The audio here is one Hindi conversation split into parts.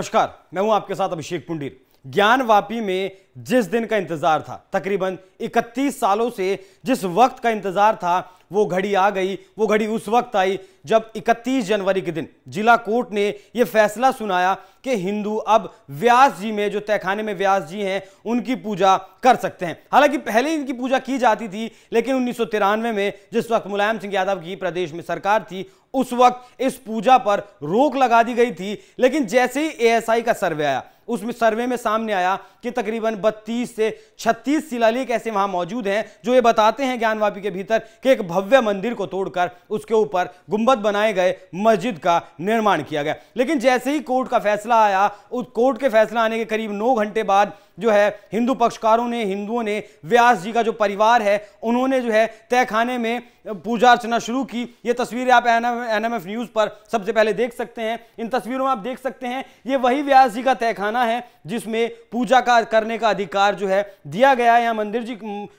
नमस्कार मैं हूं आपके साथ अभिषेक पुंडीर ज्ञानवापी में जिस दिन का इंतजार था तकरीबन 31 सालों से जिस वक्त का इंतजार था वो घड़ी आ गई वो घड़ी उस वक्त आई जब 31 जनवरी के दिन जिला कोर्ट ने यह फैसला सुनाया कि हिंदू अब व्यास जी में जो तहखाने में व्यास जी हैं उनकी पूजा कर सकते हैं हालांकि पहले इनकी पूजा की जाती थी लेकिन उन्नीस में जिस वक्त मुलायम सिंह यादव की प्रदेश में सरकार थी उस वक्त इस पूजा पर रोक लगा दी गई थी लेकिन जैसे ही एएसआई का सर्वे आया उसमें सर्वे में सामने आया कि तकरीबन 32 से 36 शिलालेख ऐसे वहां मौजूद हैं जो ये बताते हैं ज्ञानवापी के भीतर कि एक भव भव्य मंदिर को तोड़कर उसके ऊपर गुंबद बनाए गए मस्जिद का निर्माण किया गया लेकिन जैसे ही कोर्ट का फैसला आया उस कोर्ट के फैसला आने के करीब नौ घंटे बाद जो है हिंदू पक्षकारों ने हिंदुओं ने व्यास जी का जो परिवार है उन्होंने जो है तहखाने में पूजा अर्चना शुरू की ये तस्वीरें आप एन एम न्यूज़ पर सबसे पहले देख सकते हैं इन तस्वीरों में आप देख सकते हैं ये वही व्यास जी का तहखाना है जिसमें पूजा का करने का अधिकार जो है दिया गया है यहाँ मंदिर जी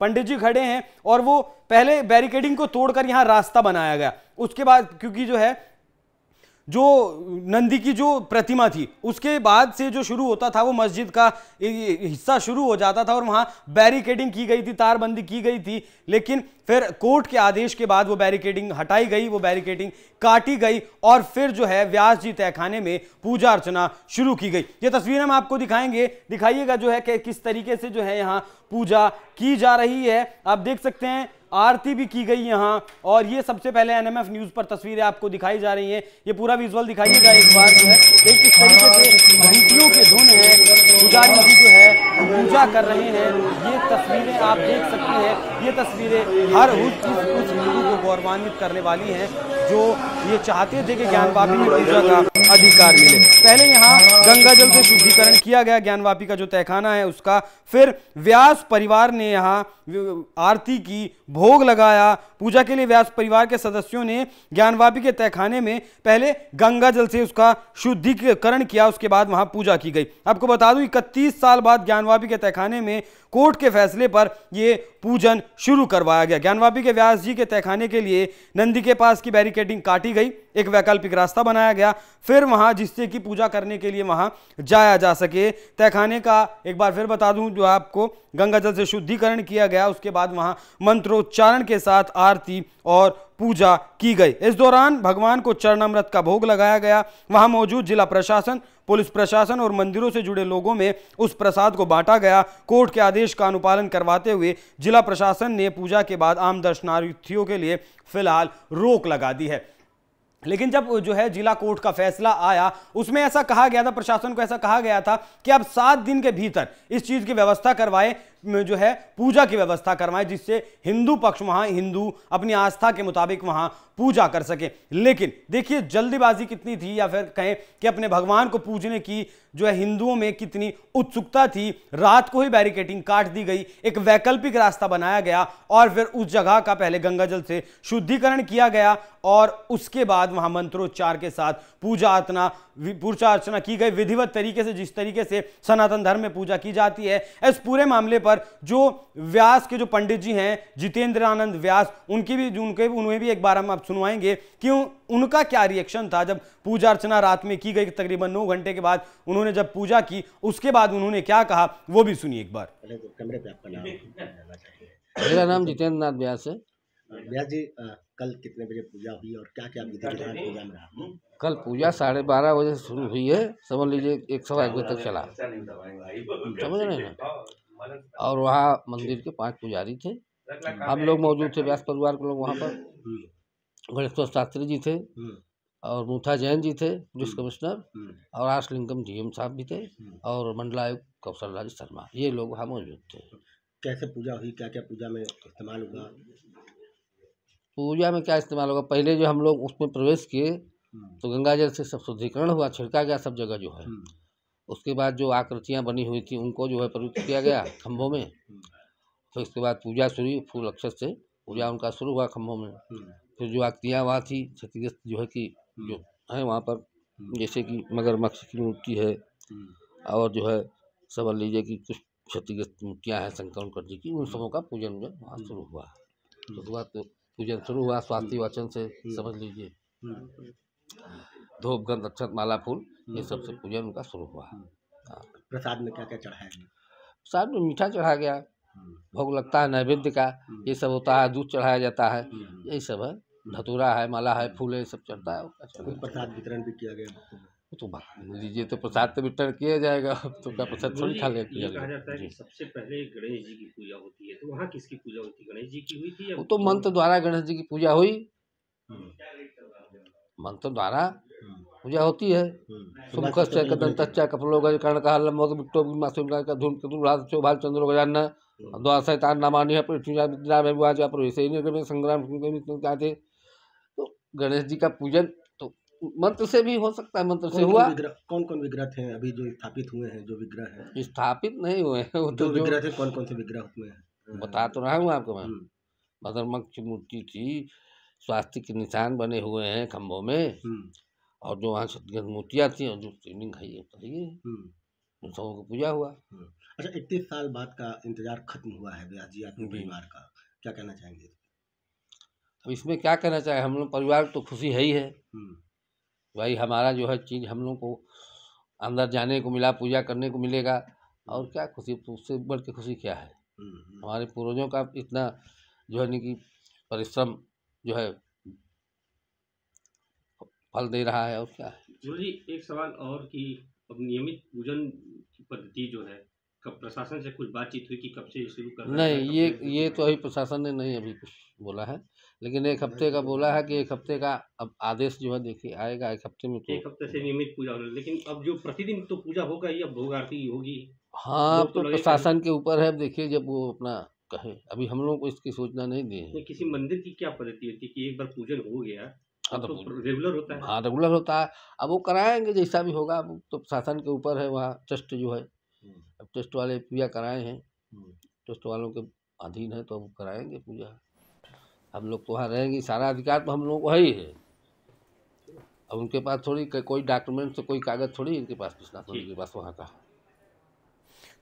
पंडित जी खड़े हैं और वो पहले बैरिकेडिंग को तोड़कर यहाँ रास्ता बनाया गया उसके बाद क्योंकि जो है जो नंदी की जो प्रतिमा थी उसके बाद से जो शुरू होता था वो मस्जिद का हिस्सा शुरू हो जाता था और वहाँ बैरिकेडिंग की गई थी तारबंदी की गई थी लेकिन फिर कोर्ट के आदेश के बाद वो बैरिकेडिंग हटाई गई वो बैरिकेडिंग काटी गई और फिर जो है व्यास जी तहखाने में पूजा अर्चना शुरू की गई ये तस्वीरें हम आपको दिखाएंगे दिखाइएगा जो है कि किस तरीके से जो है यहाँ पूजा की जा रही है आप देख सकते हैं आरती भी की गई यहाँ और ये सबसे पहले एनएमएफ न्यूज पर तस्वीरें आपको दिखाई जा रही हैं ये पूरा विजुअल दिखाइएगा एक बार जो है एक किस तरीके से घंटियों के धुन है पुजारी जी जो है पूजा कर रहे हैं ये तस्वीरें आप देख सकते हैं ये तस्वीरें हर उस उस हिंदू को गौरवान्वित करने वाली हैं जो ये चाहते थे कि ज्ञान वापी में पूजा का अधिकार मिले पहले यहाँ गंगा जल से शुद्धिकरण किया गया ज्ञानवापी का जो तहखाना है उसका फिर व्यास परिवार ने यहाँ आरती की भोग लगाया पूजा के लिए व्यास परिवार के सदस्यों ने ज्ञानवापी के तहखाने में पहले गंगा जल से उसका शुद्धिकरण किया उसके बाद वहां पूजा की गई आपको बता दूं इकतीस साल बाद ज्ञानवापी के तहखाने में कोर्ट के फैसले पर यह पूजन शुरू करवाया गया ज्ञानवापी के व्यास जी के तहखाने के लिए नंदी के पास की बैरिकेडिंग काटी गई एक वैकल्पिक रास्ता बनाया गया फिर वहाँ जिससे कि पूजा करने के लिए वहाँ जाया जा सके तहखाने का एक बार फिर बता दूँ जो आपको गंगा जल से शुद्धिकरण किया गया उसके बाद वहाँ मंत्रोच्चारण के साथ आरती और पूजा की गई इस दौरान भगवान को चरणामृत का भोग लगाया गया वहाँ मौजूद जिला प्रशासन पुलिस प्रशासन और मंदिरों से जुड़े लोगों में उस प्रसाद को बांटा गया कोर्ट के आदेश का अनुपालन करवाते हुए जिला प्रशासन ने पूजा के बाद आम दर्शनार्थियों के लिए फिलहाल रोक लगा दी है लेकिन जब जो है जिला कोर्ट का फैसला आया उसमें ऐसा कहा गया था प्रशासन को ऐसा कहा गया था कि अब सात दिन के भीतर इस चीज की व्यवस्था करवाएं जो है पूजा की व्यवस्था करवाएं जिससे हिंदू पक्ष वहां हिंदू अपनी आस्था के मुताबिक वहां पूजा कर सके लेकिन देखिए जल्दीबाजी कितनी थी या फिर कहें कि अपने भगवान को पूजने की जो है हिंदुओं में कितनी उत्सुकता थी रात को ही बैरिकेटिंग काट दी गई एक वैकल्पिक रास्ता बनाया गया और फिर उस जगह का पहले गंगा जल से शुद्धिकरण किया गया और उसके बाद वहां मंत्रोच्चार के साथ पूजा अर्चना पूजा अर्चना की गई विधिवत तरीके से जिस तरीके से सनातन धर्म में पूजा की जाती है इस पूरे मामले पर पर जो व्यास के जो पंडित जी हैं जितेंद्र आनंद व्यास उनकी भी उनके उन्हें भी एक बार हम आप सुनवाएंगे कि उनका क्या रिएक्शन था जब पूजा अर्चना रात में की गई तकरीबन नौ घंटे के बाद उन्होंने जब पूजा की उसके बाद उन्होंने क्या कहा वो भी सुनिए एक बार मेरा नाम जितेंद्र नाथ व्यास है व्यास जी कल कितने बजे पूजा हुई और क्या क्या विधि पूजा में रहा कल पूजा साढ़े बारह बजे शुरू हुई है समझ लीजिए एक सौ एक बजे तक चला अच्छा, समझ रहे हैं और वहाँ मंदिर के पांच पुजारी थे हम लोग मौजूद थे व्यास परिवार के लोग वहाँ पर हम्म। गणेश्वर शास्त्री जी थे हम्म। और मूथा जैन जी थे हम्म। पुलिस कमिश्नर और आर लिंगम डीएम साहब भी थे और मंडलायुक्त कौशल राज शर्मा ये लोग वहाँ मौजूद थे कैसे पूजा हुई क्या क्या पूजा में इस्तेमाल हुआ पूजा में क्या इस्तेमाल होगा पहले जो हम लोग उसमें प्रवेश किए तो गंगा जल से सब शुद्धिकरण हुआ छिड़का गया सब जगह जो है उसके बाद जो आकृतियाँ बनी हुई थी उनको जो है प्रयुक्त किया गया खम्भों में फिर उसके बाद पूजा शुरू फूल अक्षत से पूजा उनका शुरू हुआ खम्भों में फिर जो आकृतियाँ वहाँ थी क्षतिग्रस्त जो है कि जो है वहाँ पर जैसे कि मगरमच्छ की मूर्ति है और जो है समझ लीजिए कि कुछ क्षतिग्रस्त मूर्तियाँ हैं शंकर उनकर जी की उन सबों का पूजन जो वहाँ शुरू हुआ उसके बाद पूजन शुरू हुआ स्वास्थ्य वाचन से समझ लीजिए धूप गंध अक्षत माला फूल ये हम्म, सबसे हम्म। पूजन उनका शुरू हुआ हम्म। प्रसाद में क्या क्या चढ़ाया प्रसाद में मीठा चढ़ाया गया भोग लगता है नैवेद्य का ये सब होता है दूध चढ़ाया जाता है यही सब है धतूरा है माला है फूल है सब चढ़ता है प्रसाद वितरण भी किया गया तो लीजिए तो प्रसाद तो वितरण किया जाएगा तो क्या प्रसाद थोड़ी खा लेते हैं सबसे पहले गणेश जी की पूजा होती है तो वहाँ किसकी पूजा होती है गणेश जी की हुई थी वो तो मंत्र द्वारा गणेश जी की पूजा हुई मंत्र द्वारा पूजा होती है हम्म। सुमुख हम्म। संग्राम चाहते तो गणेश जी का पूजन तो मंत्र से भी हो सकता है मंत्र से हुआ कौन कौन विग्रह थे अभी जो स्थापित हुए हैं जो विग्रह है स्थापित नहीं हुए हैं तो कौन कौन से विग्रह हुए हैं बता तो रहा हूँ आपको मैं मधरमक्ष हम्म। मूर्ति थी स्वास्थ्य के निशान बने हुए हैं खम्भों में और जो वहाँ छत्तीसगढ़ मोतिया थी और जो ट्रेनिंग है ये तो हम्म। उन सबों को पूजा हुआ हम्म। अच्छा इतने साल बाद का इंतजार खत्म हुआ है व्यास जी आपके परिवार का क्या कहना चाहेंगे अब इसमें क्या कहना चाहेंगे हम लोग परिवार तो खुशी है ही है हम्म। भाई हमारा जो है चीज़ हम लोग को अंदर जाने को मिला पूजा करने को मिलेगा और क्या खुशी तो उससे बढ़ के खुशी क्या है हमारे पूर्वजों का इतना जो है न कि परिश्रम जो है फल दे रहा है और क्या है गुरु जी एक सवाल और कि अब नियमित पूजन की पद्धति जो है कब प्रशासन से कुछ बातचीत हुई कि कब से शुरू कर नहीं ये ये तो अभी प्रशासन ने नहीं अभी कुछ बोला है लेकिन एक हफ्ते का बोला है कि एक हफ्ते का अब आदेश जो है देखिए आएगा एक हफ्ते में तो एक हफ्ते से नियमित पूजा होगा लेकिन अब जो प्रतिदिन तो पूजा होगा ही अब भोग आरती होगी हाँ तो, तो प्रशासन के ऊपर है अब देखिए जब वो अपना कहे अभी हम लोग को इसकी सूचना नहीं दी है किसी मंदिर की क्या पद्धति होती है कि एक बार पूजन हो गया हाँ तो, तो रेगुलर होता है हाँ रेगुलर होता है अब वो कराएंगे जैसा भी होगा अब तो शासन के ऊपर है वहाँ टेस्ट जो है अब टेस्ट वाले पूजा कराए हैं टेस्ट वालों के अधीन है तो अब कराएंगे पूजा हम लोग तो वहाँ रहेंगे सारा अधिकार तो हम लोग को है ही है अब उनके पास थोड़ी कोई डॉक्यूमेंट कोई कागज थोड़ी इनके पास पूछना थोड़ी के पास वहाँ का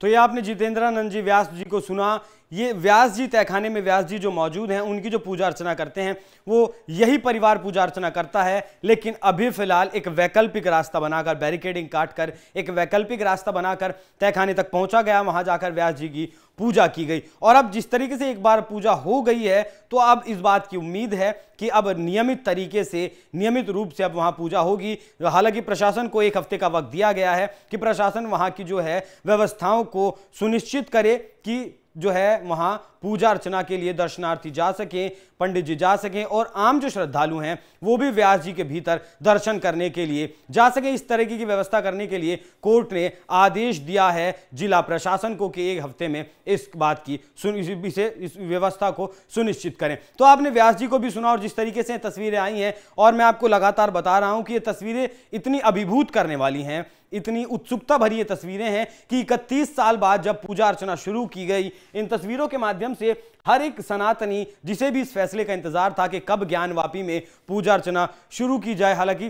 तो ये आपने जितेंद्रानंद जी व्यास जी को सुना ये व्यास जी तहखाने में व्यास जी जो मौजूद हैं उनकी जो पूजा अर्चना करते हैं वो यही परिवार पूजा अर्चना करता है लेकिन अभी फिलहाल एक वैकल्पिक रास्ता बनाकर बैरिकेडिंग काट कर एक वैकल्पिक रास्ता बनाकर तहखाने तक पहुंचा गया वहां जाकर व्यास जी की पूजा की गई और अब जिस तरीके से एक बार पूजा हो गई है तो अब इस बात की उम्मीद है कि अब नियमित तरीके से नियमित रूप से अब वहाँ पूजा होगी हालांकि प्रशासन को एक हफ्ते का वक्त दिया गया है कि प्रशासन वहाँ की जो है व्यवस्थाओं को सुनिश्चित करे कि जो है वहां पूजा अर्चना के लिए दर्शनार्थी जा सकें पंडित जी जा सकें और आम जो श्रद्धालु हैं वो भी व्यास जी के भीतर दर्शन करने के लिए जा सकें इस तरीके की व्यवस्था करने के लिए कोर्ट ने आदेश दिया है जिला प्रशासन को कि एक हफ्ते में इस बात की इसे इस व्यवस्था को सुनिश्चित करें तो आपने व्यास जी को भी सुना और जिस तरीके से तस्वीरें आई हैं और मैं आपको लगातार बता रहा हूँ कि ये तस्वीरें इतनी अभिभूत करने वाली हैं इतनी उत्सुकता भरी ये तस्वीरें हैं कि इकतीस साल बाद जब पूजा अर्चना शुरू की गई इन तस्वीरों के माध्यम माध्यम से हर एक सनातनी जिसे भी इस फैसले का इंतजार था कि कब ज्ञानवापी में पूजा अर्चना शुरू की जाए हालांकि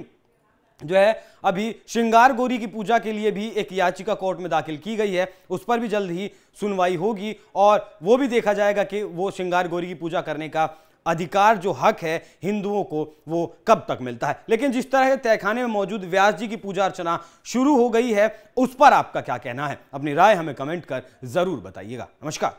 जो है अभी श्रृंगार गौरी की पूजा के लिए भी एक याचिका कोर्ट में दाखिल की गई है उस पर भी जल्द ही सुनवाई होगी और वो भी देखा जाएगा कि वो श्रृंगार गौरी की पूजा करने का अधिकार जो हक है हिंदुओं को वो कब तक मिलता है लेकिन जिस तरह तहखाने में मौजूद व्यास जी की पूजा अर्चना शुरू हो गई है उस पर आपका क्या कहना है अपनी राय हमें कमेंट कर जरूर बताइएगा नमस्कार